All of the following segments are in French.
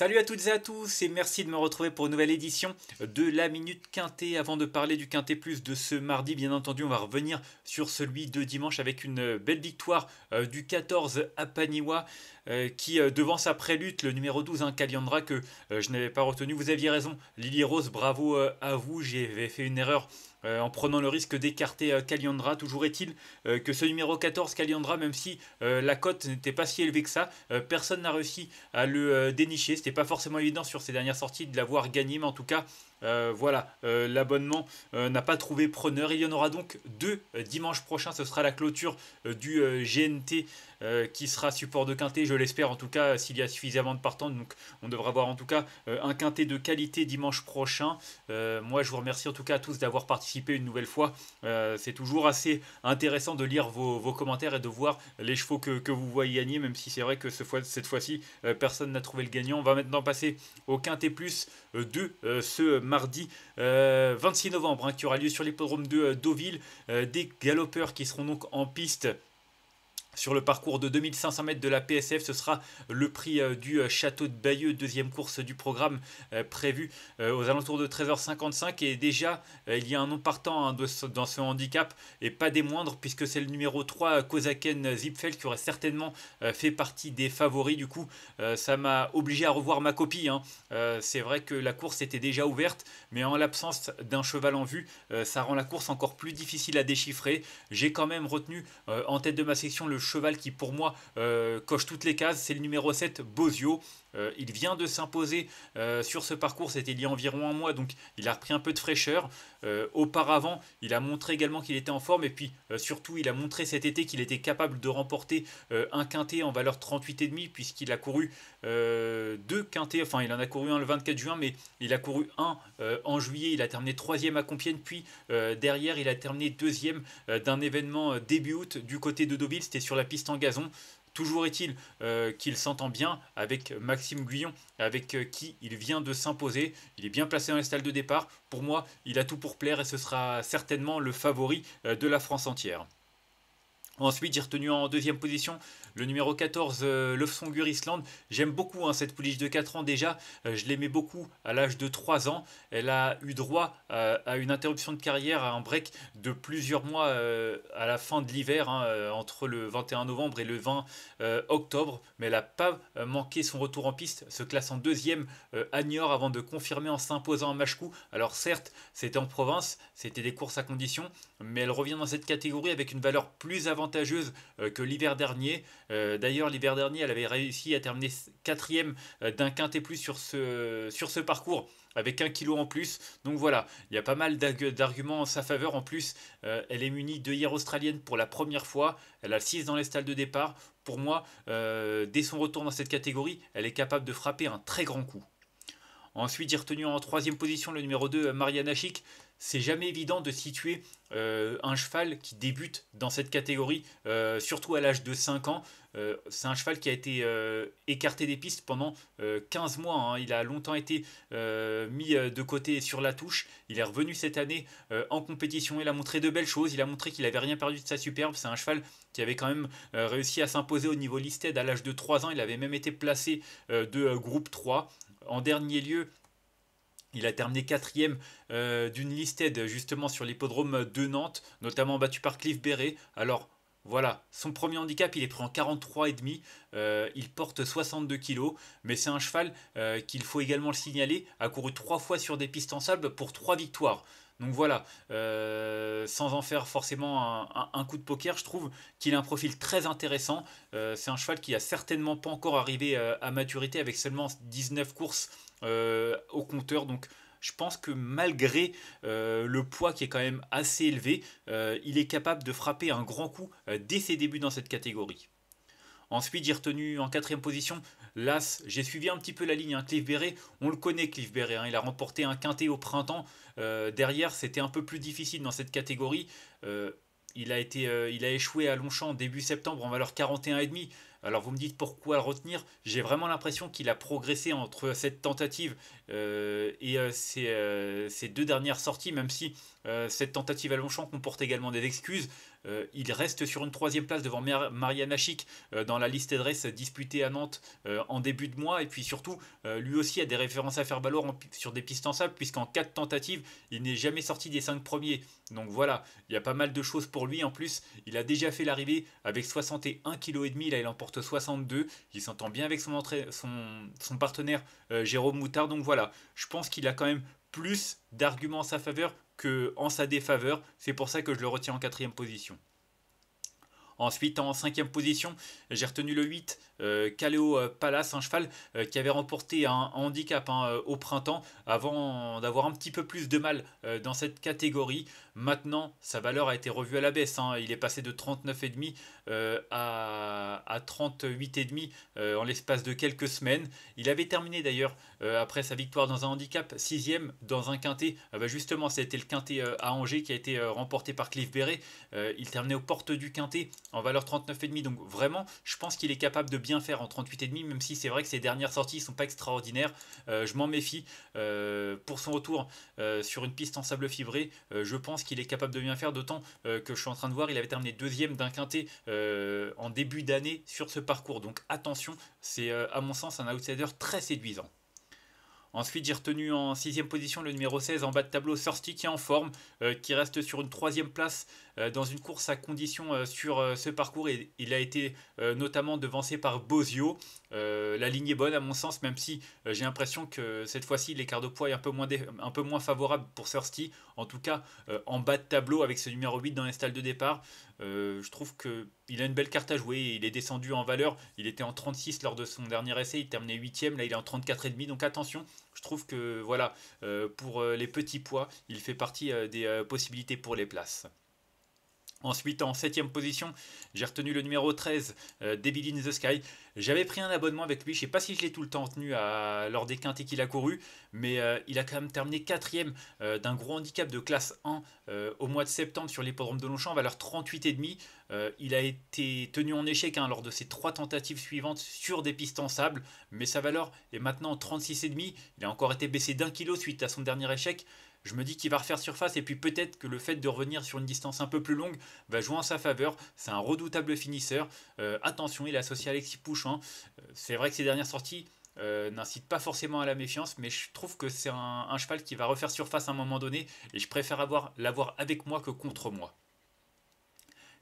Salut à toutes et à tous et merci de me retrouver pour une nouvelle édition de la Minute Quintet. Avant de parler du Quintet Plus de ce mardi, bien entendu, on va revenir sur celui de dimanche avec une belle victoire euh, du 14 à Paniwa euh, qui euh, devant sa lutte le numéro 12, un hein, que je n'avais pas retenu. Vous aviez raison, Lily Rose, bravo à vous, j'avais fait une erreur euh, en prenant le risque d'écarter euh, Caliandra. Toujours est-il euh, que ce numéro 14, Caliandra, même si la cote n'était pas si élevée que ça, personne n'a réussi à le dénicher. C'était pas forcément évident sur ces dernières sorties de l'avoir gagné, mais en tout cas, euh, voilà, euh, l'abonnement euh, n'a pas trouvé preneur. Il y en aura donc deux dimanche prochain. Ce sera la clôture du GNT qui sera support de quintet, je l'espère en tout cas, s'il y a suffisamment de partants. Donc on devra avoir en tout cas un quintet de qualité dimanche prochain. moi, je vous remercie en tout cas à tous d'avoir participé une nouvelle fois. C'est toujours assez intéressant de lire vos, commentaires et de voir les chevaux que, vous voyez gagner, même si c'est vrai que cette fois-ci, personne n'a trouvé le gagnant. On va maintenant passer au quintet plus de ce mardi 26 euh, novembre hein, qui aura lieu sur l'hippodrome de euh, Deauville. Euh, des galopeurs qui seront donc en piste sur le parcours de 2500 mètres de la PSF, ce sera le prix euh, du euh, Château de Bayeux, deuxième course du programme euh, prévu aux alentours de 13h55. Et déjà, il y a un nom partant hein, dans ce handicap, et pas des moindres, puisque c'est le numéro 3, Kozaken Zipfel qui aurait certainement fait partie des favoris. Du coup, ça m'a obligé à revoir ma copie. Hein. C'est vrai que la course était déjà ouverte, mais en l'absence d'un cheval en vue, ça rend la course encore plus difficile à déchiffrer. J'ai quand même retenu en tête de ma section le cheval qui pour moi euh, coche toutes les cases, c'est le numéro 7, Bozio. Euh, il vient de s'imposer euh, sur ce parcours, c'était il y a environ un mois, donc il a repris un peu de fraîcheur. auparavant, il a montré également qu'il était en forme, et puis surtout, il a montré cet été qu'il était capable de remporter un quintet en valeur 38,5, puisqu'il a couru deux quintets, enfin il en a couru un le 24 juin, mais il a couru un en juillet, il a terminé troisième à Compiègne, puis derrière, il a terminé deuxième d'un événement début août du côté de Deauville, c'était sur sur la piste en gazon. Toujours est-il euh, qu'il s'entend bien avec Maxime Guyon, avec euh, qui il vient de s'imposer. Il est bien placé dans les stalles de départ. Pour moi, il a tout pour plaire et ce sera certainement le favori euh, de la France entière. Ensuite, j'ai retenu en deuxième position le numéro 14, euh, Gurisland. J'aime beaucoup hein, cette pouliche de 4 ans déjà. Euh, je l'aimais beaucoup à l'âge de 3 ans. Elle a eu droit euh, à une interruption de carrière, à un break de plusieurs mois euh, à la fin de l'hiver, hein, entre le 21 novembre et le 20 octobre. Mais elle n'a pas manqué son retour en piste, se classant deuxième à Niort avant de confirmer en s'imposant à Machecou. Alors certes, c'était en province, c'était des courses à condition, mais elle revient dans cette catégorie avec une valeur plus avantageuse euh, que l'hiver dernier. Euh, d'ailleurs, l'hiver dernier, elle avait réussi à terminer quatrième euh, d'un quintet plus sur ce, sur ce parcours avec un kilo en plus. Donc voilà, il y a pas mal d'arguments en sa faveur. En plus, elle est munie de hier australienne pour la première fois. Elle a 6 dans les stalles de départ. Pour moi, dès son retour dans cette catégorie, elle est capable de frapper un très grand coup. Ensuite, j'ai retenu en troisième position le numéro 2, Mariana Chic c'est jamais évident de situer euh, un cheval qui débute dans cette catégorie, euh, surtout à l'âge de 5 ans. Euh, c'est un cheval qui a été écarté des pistes pendant 15 mois. Hein. Il a longtemps été mis de côté sur la touche. Il est revenu cette année en compétition. Il a montré de belles choses. Il a montré qu'il n'avait rien perdu de sa superbe. C'est un cheval qui avait quand même réussi à s'imposer au niveau listed à l'âge de 3 ans. Il avait même été placé de groupe 3. En dernier lieu, il a terminé quatrième euh, d'une aide justement sur l'hippodrome de Nantes, notamment battu par Cliff Beret. Alors voilà, son premier handicap, il est pris en 43,5, euh, il porte 62 kg, mais c'est un cheval euh, qu'il faut également le signaler, a couru trois fois sur des pistes en sable pour trois victoires. Donc voilà, sans en faire forcément un, coup de poker, je trouve qu'il a un profil très intéressant. c'est un cheval qui a certainement pas encore arrivé à maturité avec seulement 19 courses euh, au compteur. Donc je pense que malgré euh, le poids qui est quand même assez élevé, euh, il est capable de frapper un grand coup dès ses débuts dans cette catégorie. Ensuite, j'ai retenu en quatrième position l'As. J'ai suivi un petit peu la ligne. Hein. Cliff Beret, on le connaît, Cliff Beret, hein. Il a remporté un quintet au printemps. derrière, c'était un peu plus difficile dans cette catégorie. il, a il a échoué à Longchamp début septembre en valeur 41,5. Alors vous me dites pourquoi le retenir J'ai vraiment l'impression qu'il a progressé entre cette tentative euh, et euh, euh, ces, deux dernières sorties, même si cette tentative à Longchamp comporte également des excuses. Euh, il reste sur une troisième place devant Marianne Chic euh, dans la liste adresse disputée à Nantes euh, en début de mois. Et puis surtout, lui aussi a des références à faire valoir sur des pistes en sable, puisqu'en quatre tentatives, il n'est jamais sorti des cinq premiers. Donc voilà, il y a pas mal de choses pour lui. En plus, il a déjà fait l'arrivée avec 61,5 kg. Là, il emporte 62. Il s'entend bien avec son, son partenaire Jérôme Moutard. Donc voilà, je pense qu'il a quand même plus d'arguments en sa faveur que en sa défaveur. C'est pour ça que je le retiens en quatrième position. Ensuite, en cinquième position, j'ai retenu le 8, Caléo euh, euh, Palace, un cheval euh, qui avait remporté un handicap hein, au printemps avant d'avoir un petit peu plus de mal dans cette catégorie. Maintenant, sa valeur a été revue à la baisse. Hein. Il est passé de 39,5 à, 38,5 en l'espace de quelques semaines. Il avait terminé d'ailleurs après sa victoire dans un handicap 6 dans un quintet. Ah bah, justement, c'était le quintet à Angers qui a été remporté par Cliff Béret. il terminait aux portes du quintet en valeur 39,5. Donc vraiment, je pense qu'il est capable de bien faire en 38,5, même si c'est vrai que ses dernières sorties ne sont pas extraordinaires. Euh, je m'en méfie. Euh, pour son retour euh, sur une piste en sable fibré, je pense qu'il est capable de bien faire, d'autant que je suis en train de voir, il avait terminé deuxième d'un quintet en début d'année sur ce parcours. Donc attention, c'est à mon sens un outsider très séduisant. Ensuite, j'ai retenu en sixième position le numéro 16 en bas de tableau Sursty qui est en forme, euh, qui reste sur une troisième place euh, dans une course à condition euh, sur ce parcours. Et, il a été notamment devancé par Bozio. la ligne est bonne à mon sens, même si j'ai l'impression que cette fois-ci l'écart de poids est un peu moins, un peu moins favorable pour Sursty. En tout cas, en bas de tableau avec ce numéro 8 dans les stalles de départ. je trouve que il a une belle carte à jouer. Il est descendu en valeur. Il était en 36 lors de son dernier essai. Il terminait 8ème. Là, il est en 34,5. Donc attention, je trouve que voilà, euh, pour euh, les petits poids, il fait partie euh, des possibilités pour les places. Ensuite, en 7 position, j'ai retenu le numéro 13, euh, in the Sky. J'avais pris un abonnement avec lui, je ne sais pas si je l'ai tout le temps tenu à, lors des quintés qu'il a couru, mais euh, il a quand même terminé 4 euh, d'un gros handicap de classe 1 euh, au mois de septembre sur l'hippodrome de Longchamp, valeur 38,5. il a été tenu en échec hein, lors de ses trois tentatives suivantes sur des pistes en sable, mais sa valeur est maintenant 36,5. Il a encore été baissé d'un kilo suite à son dernier échec je me dis qu'il va refaire surface et puis peut-être que le fait de revenir sur une distance un peu plus longue va jouer en sa faveur. C'est un redoutable finisseur. Euh, attention, il a associé Alexis hein. euh, C'est vrai que ses dernières sorties euh, n'incitent pas forcément à la méfiance, mais je trouve que c'est un, cheval qui va refaire surface à un moment donné, et je préfère avoir l'avoir avec moi que contre moi.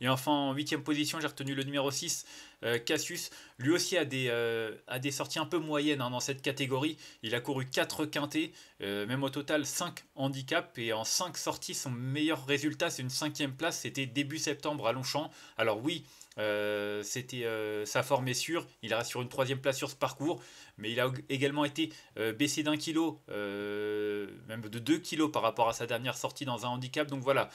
Et enfin, en huitième position, j'ai retenu le numéro 6, euh, Cassius. Lui aussi a des, euh, des sorties un peu moyennes hein, dans cette catégorie. Il a couru 4 quintés, euh, même au total 5 handicaps. Et en 5 sorties, son meilleur résultat, c'est une cinquième place. C'était début septembre à Longchamp. Alors oui, euh, c'était euh, sa forme est sûre, il reste sur une troisième place sur ce parcours, mais il a également été euh, baissé d'un kilo, même de deux kilos par rapport à sa dernière sortie dans un handicap. Donc voilà,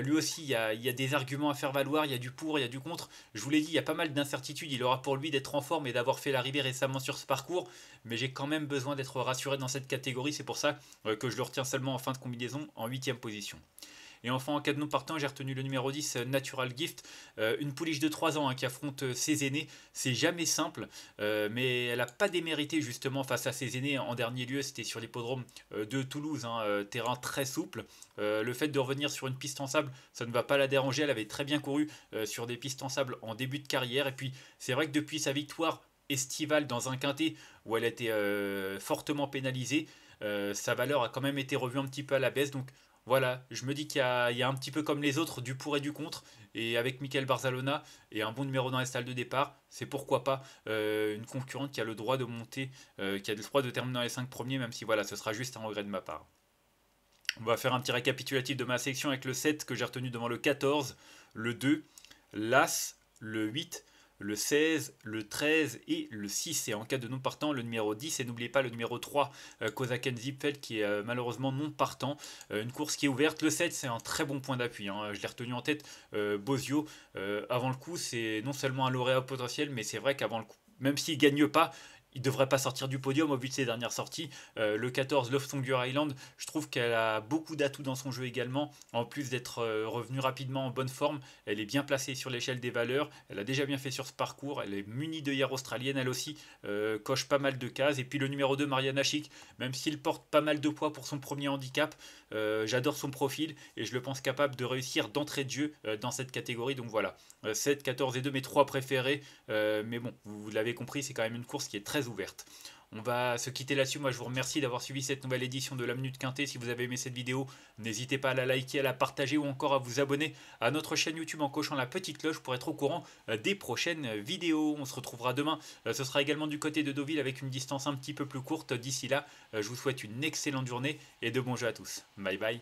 lui aussi, il y, a, il y, a, des arguments à faire valoir, il y a du pour, il y a du contre. Je vous l'ai dit, il y a pas mal d'incertitudes. Il aura pour lui d'être en forme et d'avoir fait l'arrivée récemment sur ce parcours, mais j'ai quand même besoin d'être rassuré dans cette catégorie. C'est pour ça que je le retiens seulement en fin de combinaison en huitième position. Et enfin, en cas de non partant, j'ai retenu le numéro 10, euh, Natural Gift, euh, une pouliche de 3 ans hein, qui affronte euh, ses aînés. C'est jamais simple, mais elle n'a pas démérité justement face à ses aînés. En dernier lieu, c'était sur l'hippodrome de Toulouse, hein, terrain très souple. le fait de revenir sur une piste en sable, ça ne va pas la déranger. Elle avait très bien couru sur des pistes en sable en début de carrière. Et puis, c'est vrai que depuis sa victoire estivale dans un quintet où elle a été fortement pénalisée, sa valeur a quand même été revue un petit peu à la baisse. Donc voilà, je me dis qu'il y, a un petit peu comme les autres du pour et du contre. Et avec Michael Barzalona et un bon numéro dans les salles de départ, c'est pourquoi pas euh, une concurrente qui a le droit de monter, euh, qui a le droit de terminer dans les 5 premiers, même si voilà, ce sera juste un regret de ma part. On va faire un petit récapitulatif de ma section avec le 7 que j'ai retenu devant le 14, le 2, l'As, le 8 le 16, le 13 et le 6. Et en cas de non partant, le numéro 10. Et n'oubliez pas le numéro 3, euh, Kozaken Zipfeld, qui est euh, malheureusement non partant. Euh, une course qui est ouverte. Le 7, c'est un très bon point d'appui. Hein. Je l'ai retenu en tête, Bozio. avant le coup, c'est non seulement un lauréat potentiel, mais c'est vrai qu'avant le coup, même s'il ne gagne pas, il ne devrait pas sortir du podium au vu de ses dernières sorties. Euh, le 14, Love Songer Island, je trouve qu'elle a beaucoup d'atouts dans son jeu également. En plus d'être euh, revenue rapidement en bonne forme, elle est bien placée sur l'échelle des valeurs. Elle a déjà bien fait sur ce parcours. Elle est munie de hier australienne, elle aussi euh, coche pas mal de cases. Et puis le numéro 2, Mariana Chic, même s'il porte pas mal de poids pour son premier handicap, j'adore son profil et je le pense capable de réussir d'entrée de jeu dans cette catégorie. Donc voilà, 7, 14 et 2, mes trois préférés. mais bon, vous l'avez compris, c'est quand même une course qui est très ouverte. On va se quitter là-dessus. Moi, je vous remercie d'avoir suivi cette nouvelle édition de la Minute Quintée. Si vous avez aimé cette vidéo, n'hésitez pas à la liker, à la partager ou encore à vous abonner à notre chaîne YouTube en cochant la petite cloche pour être au courant euh, des prochaines euh, vidéos. On se retrouvera demain. Euh, ce sera également du côté de Deauville avec une distance un petit peu plus courte. D'ici là, je vous souhaite une excellente journée et de bons jeux à tous. Bye bye.